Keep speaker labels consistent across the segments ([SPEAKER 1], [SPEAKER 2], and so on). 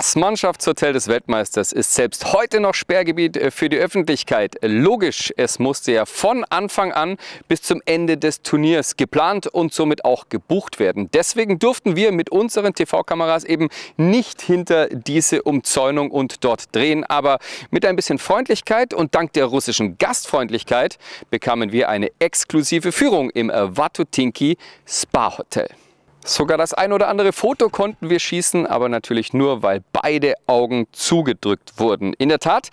[SPEAKER 1] Das Mannschaftshotel des Weltmeisters ist selbst heute noch Sperrgebiet äh, für die Öffentlichkeit. Logisch, es musste ja von Anfang an bis zum Ende des Turniers geplant und somit auch gebucht werden. Deswegen durften wir mit unseren TV-Kameras eben nicht hinter diese Umzäunung und dort drehen. Aber mit ein bisschen Freundlichkeit und dank der russischen Gastfreundlichkeit bekamen wir eine exklusive Führung im Watutinki Spa Hotel. Sogar das ein oder andere Foto konnten wir schießen, aber natürlich nur, weil beide Augen zugedrückt wurden. In der Tat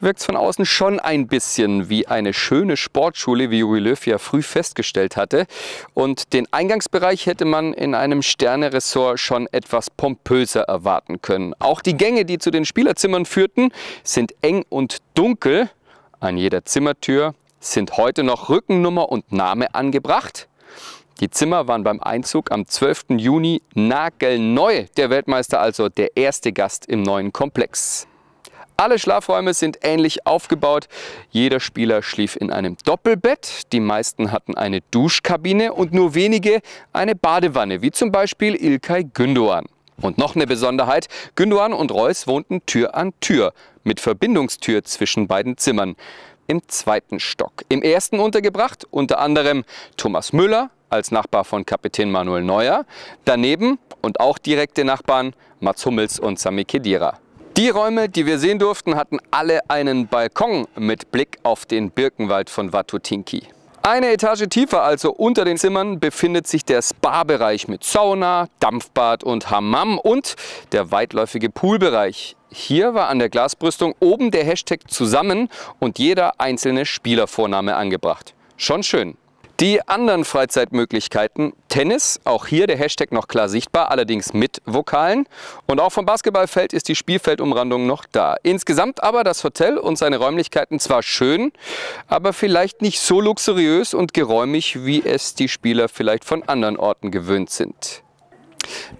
[SPEAKER 1] wirkt es von außen schon ein bisschen wie eine schöne Sportschule, wie Uri Löw ja früh festgestellt hatte. Und den Eingangsbereich hätte man in einem Sterne-Ressort schon etwas pompöser erwarten können. Auch die Gänge, die zu den Spielerzimmern führten, sind eng und dunkel. An jeder Zimmertür sind heute noch Rückennummer und Name angebracht. Die Zimmer waren beim Einzug am 12. Juni nagelneu. Der Weltmeister also der erste Gast im neuen Komplex. Alle Schlafräume sind ähnlich aufgebaut. Jeder Spieler schlief in einem Doppelbett. Die meisten hatten eine Duschkabine und nur wenige eine Badewanne, wie zum Beispiel Ilkay Gündoğan. Und noch eine Besonderheit, Gündoğan und Reus wohnten Tür an Tür, mit Verbindungstür zwischen beiden Zimmern. Im zweiten Stock. Im ersten untergebracht unter anderem Thomas Müller, als Nachbar von Kapitän Manuel Neuer. Daneben und auch direkte Nachbarn Mats Hummels und Sami Khedira. Die Räume, die wir sehen durften, hatten alle einen Balkon mit Blick auf den Birkenwald von Watutinki. Eine Etage tiefer, also unter den Zimmern, befindet sich der Spa-Bereich mit Sauna, Dampfbad und Hammam und der weitläufige Poolbereich. Hier war an der Glasbrüstung oben der Hashtag zusammen und jeder einzelne Spielervorname angebracht. Schon schön. Die anderen Freizeitmöglichkeiten, Tennis, auch hier der Hashtag noch klar sichtbar, allerdings mit Vokalen. Und auch vom Basketballfeld ist die Spielfeldumrandung noch da. Insgesamt aber das Hotel und seine Räumlichkeiten zwar schön, aber vielleicht nicht so luxuriös und geräumig, wie es die Spieler vielleicht von anderen Orten gewöhnt sind.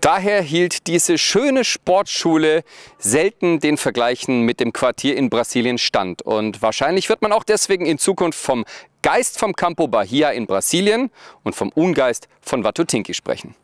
[SPEAKER 1] Daher hielt diese schöne Sportschule selten den Vergleichen mit dem Quartier in Brasilien stand. Und wahrscheinlich wird man auch deswegen in Zukunft vom Geist vom Campo Bahia in Brasilien und vom Ungeist von Watutinki sprechen.